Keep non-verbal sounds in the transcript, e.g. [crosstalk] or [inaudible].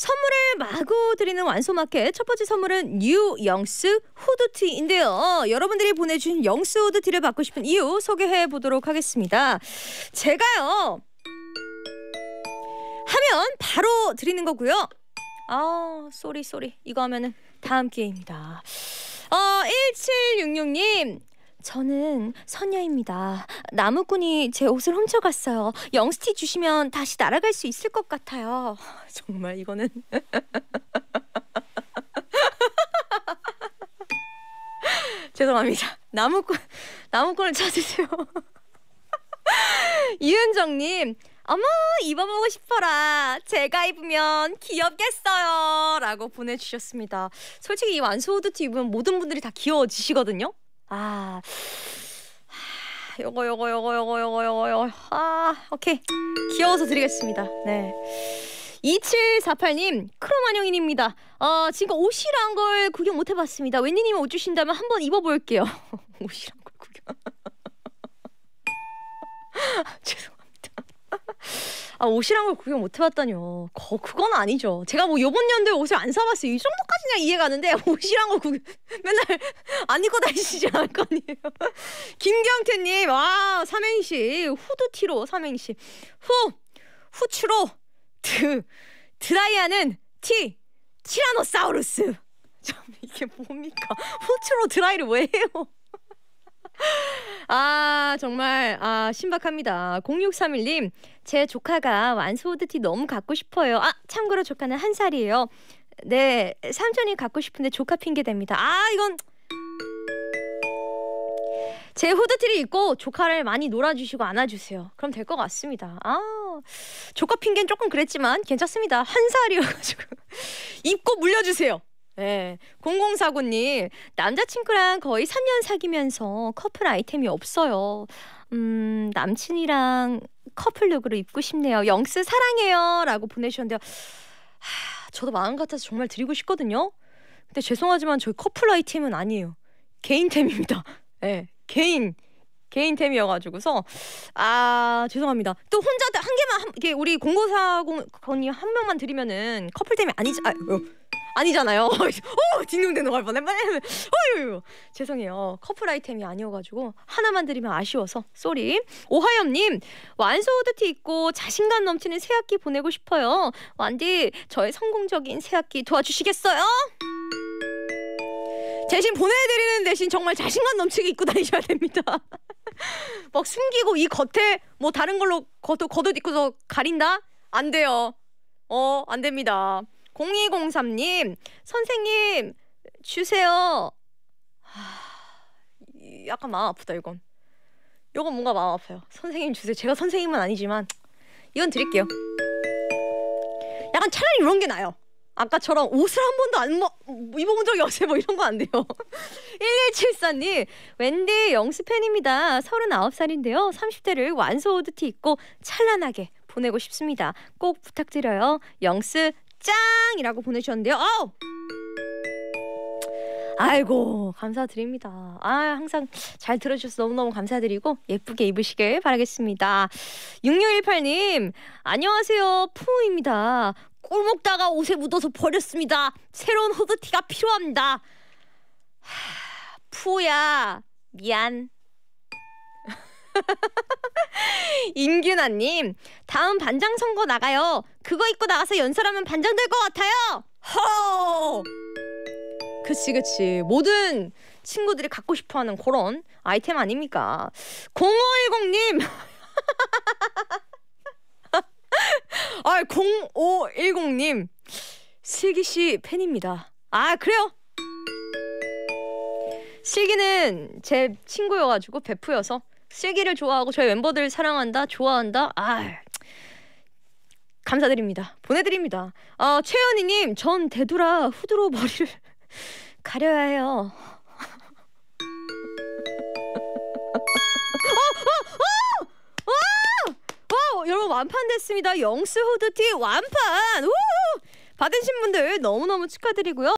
선물을 마구 드리는 완소마켓 첫 번째 선물은 뉴 영스 후드티인데요. 여러분들이 보내주신 영스 후드티를 받고 싶은 이유 소개해 보도록 하겠습니다. 제가요 하면 바로 드리는 거고요. 아 쏘리 쏘리 이거 하면은 다음 기회입니다. 어 1766님 저는 선녀입니다. 나무꾼이 제 옷을 훔쳐갔어요. 영스티 주시면 다시 날아갈 수 있을 것 같아요. [laughs] 정말 이거는 [laughs] 죄송합니다. 나무꾼 나무꾼을 찾으세요. [laughs] 이은정님, 어머 입어보고 싶어라. 제가 입으면 귀엽겠어요.라고 보내주셨습니다. 솔직히 이 완소 후드티 입으면 모든 분들이 다 귀여워지시거든요. 아, 아 요거 요거 요거 요거 요거 요거 요거 아 오케이 귀여워서 드리겠습니다. 네. 2748님 크로마뇽인입니다. 어, 지금 옷이란 걸 구경 못 해봤습니다. 웬디님이 옷 주신다면 한번 입어볼게요. [laughs] 옷이란 걸 구경. [laughs] 죄송합니다. 아, 옷이란 걸 구경 못 해봤다뇨. 거, 그건 아니죠. 제가 뭐 요번 년도에 옷을 안 사봤어요. 이 정도까지는 이해가는데 [laughs] 옷이란 걸 구경 [laughs] 맨날 안 입고 다니시지 않을 거 아니에요. 김경태님, 와 삼행시 후드티로 삼행시 후 후추로 드 드라이하는 티 티라노사우루스. [laughs] 참 이게 뭡니까? 후추로 드라이를 왜 해요? 아 정말 아 신박합니다. 0631님 제 조카가 완소드티 너무 갖고 싶어요. 아 참고로 조카는 한 살이에요. 네 삼촌이 갖고 싶은데 조카 핑계 됩니다. 아 이건 제 후드티를 입고 조카를 많이 놀아주시고 안아주세요. 그럼 될 것 같습니다. 아 조카 핑계는 조금 그랬지만 괜찮습니다. 한 살이어가지고 [laughs] 입고 물려주세요. 네. 예. 0049님, 남자친구랑 거의 3년 사귀면서 커플 아이템이 없어요. 음, 남친이랑 커플룩으로 입고 싶네요. 영스 사랑해요. 라고 보내주셨는데요. 하, 저도 마음 같아서 정말 드리고 싶거든요. 근데 죄송하지만 저희 커플 아이템은 아니에요. 개인템입니다. [laughs] 예, 네, 개인. 개인템이어가지고서 아 죄송합니다 또 혼자 한 개만 한, 우리 0 0 4공건이한 명만 드리면은 커플템이 아니지 아 어. 아니잖아요. [laughs] 어, 딩동댕 넘어뻔해 어유 죄송해요. 커플 아이템이 아니어가지고 하나만 드리면 아쉬워서 쏘리. 오하엽님 완소우드티 입고 자신감 넘치는 새학기 보내고 싶어요. 완디 저의 성공적인 새학기 도와주시겠어요? 대신 보내드리는 대신 정말 자신감 넘치게 입고 다니셔야 됩니다. [laughs] 막 숨기고 이 겉에 뭐 다른 걸로 겉옷, 겉옷 입고서 가린다? 안 돼요. 어, 안 됩니다. 0203님, 선생님, 주세요. 하, 약간 마음 아프다, 이건. 이건 뭔가 마음 아파요. 선생님 주세요. 제가 선생님은 아니지만, 이건 드릴게요. 약간 차라리 이런 게 나아요. 아까처럼 옷을 한 번도 안 입어본 적이 없어요. 뭐 이런 거 안 돼요. 1174님, [laughs] 웬디 영수 팬입니다. 39살인데요. 30대를 완소 오드티 입고 찬란하게 보내고 싶습니다. 꼭 부탁드려요. 영수 짱이라고 보내주셨는데요. 아 아이고 감사드립니다. 아 항상 잘 들어주셔서 너무너무 감사드리고 예쁘게 입으시길 바라겠습니다. 6618님 안녕하세요 푸우입니다. 꿀 먹다가 옷에 묻어서 버렸습니다. 새로운 호드티가 필요합니다. 푸우야 미안. [laughs] 임균아님 다음 반장 선거 나가요. 그거 입고 나가서 연설하면 반전될 것 같아요. 허. 그치 그치 모든 친구들이 갖고 싶어하는 그런 아이템 아닙니까? 0510님. 아 0510님 슬기 씨 팬입니다. 아 그래요? 슬기는 제 친구여가지고 베프여서 슬기를 좋아하고 저희 멤버들 사랑한다 좋아한다 아 감사드립니다. 보내드립니다. 아, 최연희님, 전 되돌아 후드로 머리를 가려야 해요. 어, 어, 어! 여러분 완판됐습니다. 영스 후드티 완판. 우우! 받으신 분들 너무너무 축하드리고요.